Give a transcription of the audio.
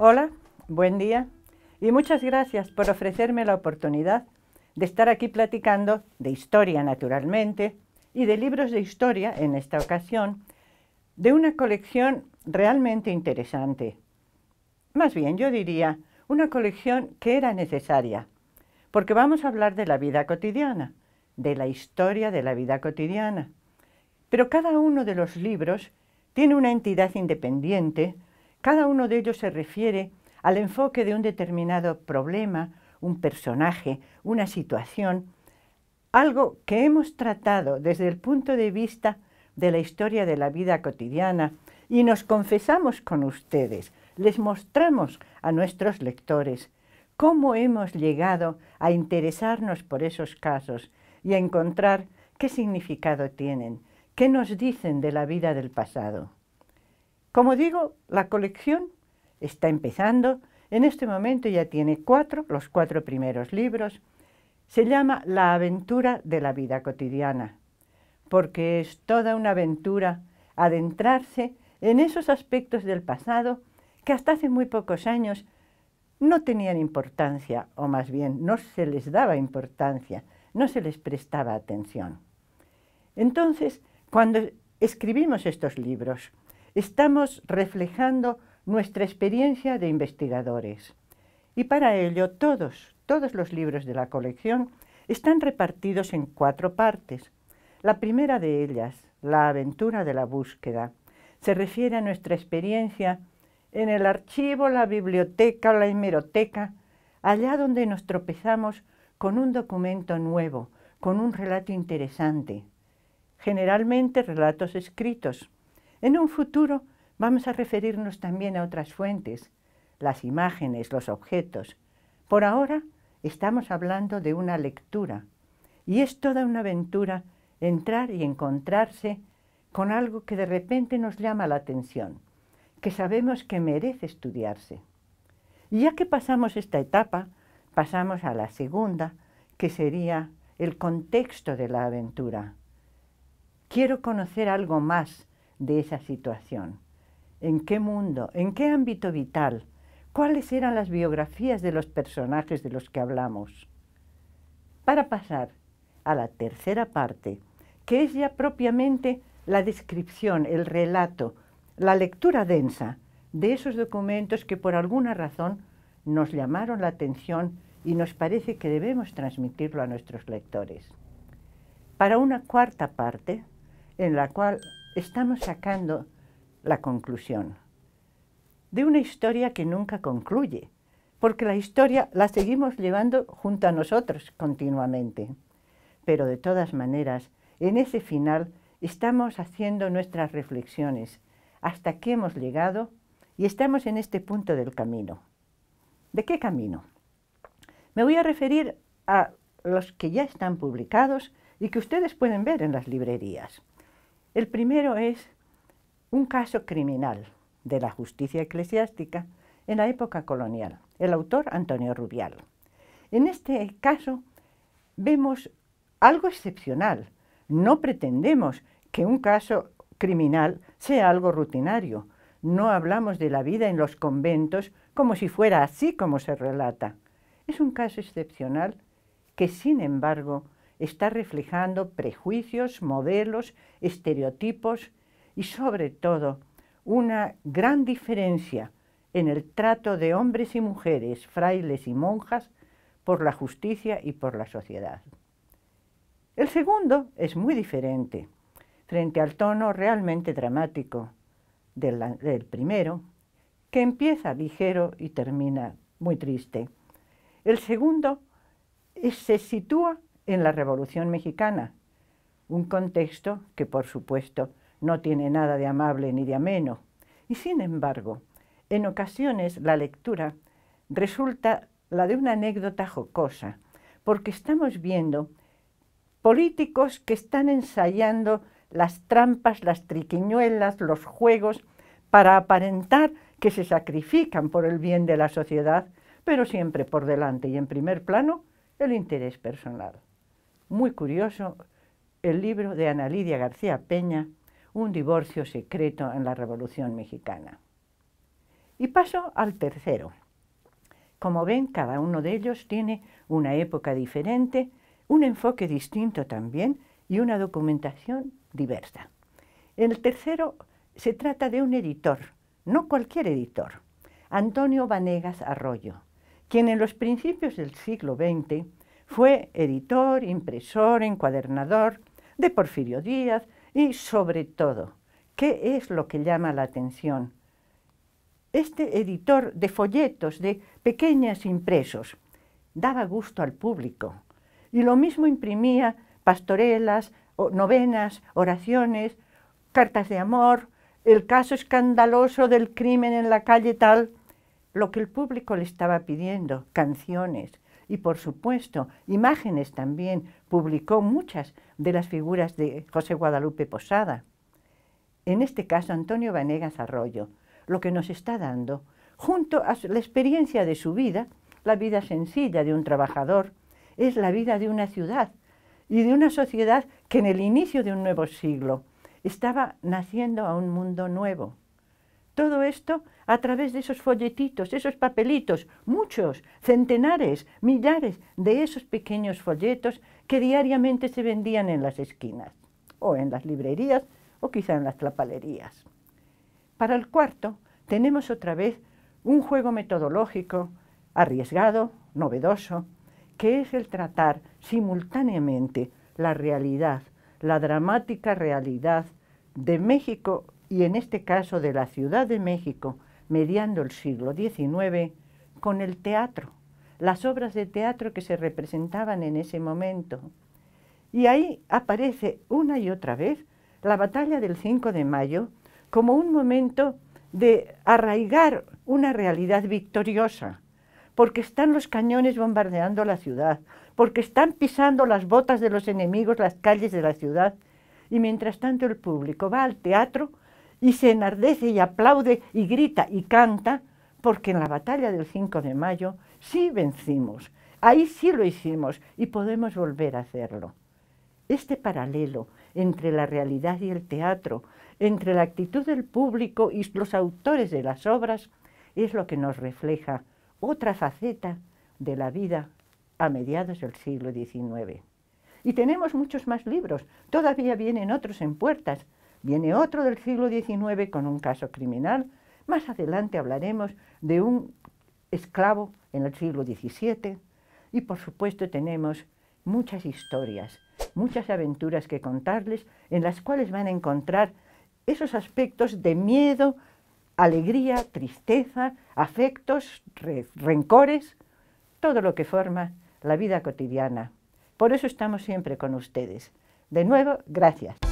Hola, buen día y muchas gracias por ofrecerme la oportunidad de estar aquí platicando de historia naturalmente y de libros de historia en esta ocasión, de una colección realmente interesante. Más bien, yo diría, una colección que era necesaria, porque vamos a hablar de la vida cotidiana, de la historia de la vida cotidiana. Pero cada uno de los libros tiene una entidad independiente cada uno de ellos se refiere al enfoque de un determinado problema, un personaje, una situación, algo que hemos tratado desde el punto de vista de la historia de la vida cotidiana y nos confesamos con ustedes, les mostramos a nuestros lectores cómo hemos llegado a interesarnos por esos casos y a encontrar qué significado tienen, qué nos dicen de la vida del pasado. Como digo, la colección está empezando. En este momento ya tiene cuatro, los cuatro primeros libros. Se llama La aventura de la vida cotidiana, porque es toda una aventura adentrarse en esos aspectos del pasado que hasta hace muy pocos años no tenían importancia, o más bien no se les daba importancia, no se les prestaba atención. Entonces, cuando escribimos estos libros, estamos reflejando nuestra experiencia de investigadores. Y para ello todos, todos los libros de la colección están repartidos en cuatro partes. La primera de ellas, La aventura de la búsqueda, se refiere a nuestra experiencia en el archivo, la biblioteca, la hemeroteca, allá donde nos tropezamos con un documento nuevo, con un relato interesante, generalmente relatos escritos. En un futuro vamos a referirnos también a otras fuentes, las imágenes, los objetos. Por ahora estamos hablando de una lectura y es toda una aventura entrar y encontrarse con algo que de repente nos llama la atención, que sabemos que merece estudiarse. Y ya que pasamos esta etapa, pasamos a la segunda, que sería el contexto de la aventura. Quiero conocer algo más de esa situación. ¿En qué mundo? ¿En qué ámbito vital? ¿Cuáles eran las biografías de los personajes de los que hablamos? Para pasar a la tercera parte, que es ya propiamente la descripción, el relato, la lectura densa de esos documentos que por alguna razón nos llamaron la atención y nos parece que debemos transmitirlo a nuestros lectores. Para una cuarta parte, en la cual estamos sacando la conclusión de una historia que nunca concluye, porque la historia la seguimos llevando junto a nosotros continuamente. Pero de todas maneras, en ese final estamos haciendo nuestras reflexiones, hasta que hemos llegado y estamos en este punto del camino. ¿De qué camino? Me voy a referir a los que ya están publicados y que ustedes pueden ver en las librerías. El primero es un caso criminal de la justicia eclesiástica en la época colonial, el autor Antonio Rubial. En este caso vemos algo excepcional. No pretendemos que un caso criminal sea algo rutinario. No hablamos de la vida en los conventos como si fuera así como se relata. Es un caso excepcional que, sin embargo, está reflejando prejuicios, modelos, estereotipos y sobre todo una gran diferencia en el trato de hombres y mujeres, frailes y monjas, por la justicia y por la sociedad. El segundo es muy diferente frente al tono realmente dramático del, primero, que empieza ligero y termina muy triste. El segundo eh, se sitúa en la Revolución Mexicana, un contexto que por supuesto no tiene nada de amable ni de ameno. Y sin embargo, en ocasiones la lectura resulta la de una anécdota jocosa, porque estamos viendo políticos que están ensayando las trampas, las triquiñuelas, los juegos, para aparentar que se sacrifican por el bien de la sociedad, pero siempre por delante y en primer plano el interés personal muy curioso el libro de Ana Lidia García Peña, Un divorcio secreto en la Revolución Mexicana. Y paso al tercero. Como ven, cada uno de ellos tiene una época diferente, un enfoque distinto también y una documentación diversa. El tercero se trata de un editor, no cualquier editor, Antonio Vanegas Arroyo, quien en los principios del siglo XX fue editor, impresor, encuadernador de Porfirio Díaz y sobre todo, ¿qué es lo que llama la atención? Este editor de folletos, de pequeñas impresos, daba gusto al público y lo mismo imprimía pastorelas, novenas, oraciones, cartas de amor, el caso escandaloso del crimen en la calle tal, lo que el público le estaba pidiendo, canciones y por supuesto imágenes también. Publicó muchas de las figuras de José Guadalupe Posada. En este caso, Antonio Vanegas Arroyo, lo que nos está dando, junto a la experiencia de su vida, la vida sencilla de un trabajador, es la vida de una ciudad y de una sociedad que en el inicio de un nuevo siglo estaba naciendo a un mundo nuevo. Todo esto a través de esos folletitos, esos papelitos, muchos, centenares, millares de esos pequeños folletos que diariamente se vendían en las esquinas, o en las librerías, o quizá en las trapalerías. Para el cuarto, tenemos otra vez un juego metodológico arriesgado, novedoso, que es el tratar simultáneamente la realidad, la dramática realidad de México y en este caso de la Ciudad de México, mediando el siglo XIX, con el teatro, las obras de teatro que se representaban en ese momento. Y ahí aparece una y otra vez la batalla del 5 de mayo como un momento de arraigar una realidad victoriosa, porque están los cañones bombardeando la ciudad, porque están pisando las botas de los enemigos las calles de la ciudad, y mientras tanto el público va al teatro y se enardece y aplaude y grita y canta, porque en la batalla del 5 de mayo sí vencimos, ahí sí lo hicimos y podemos volver a hacerlo. Este paralelo entre la realidad y el teatro, entre la actitud del público y los autores de las obras, es lo que nos refleja otra faceta de la vida a mediados del siglo XIX. Y tenemos muchos más libros, todavía vienen otros en puertas, Viene otro del siglo XIX con un caso criminal. Más adelante hablaremos de un esclavo en el siglo XVII. Y por supuesto tenemos muchas historias, muchas aventuras que contarles en las cuales van a encontrar esos aspectos de miedo, alegría, tristeza, afectos, rencores, todo lo que forma la vida cotidiana. Por eso estamos siempre con ustedes. De nuevo, gracias.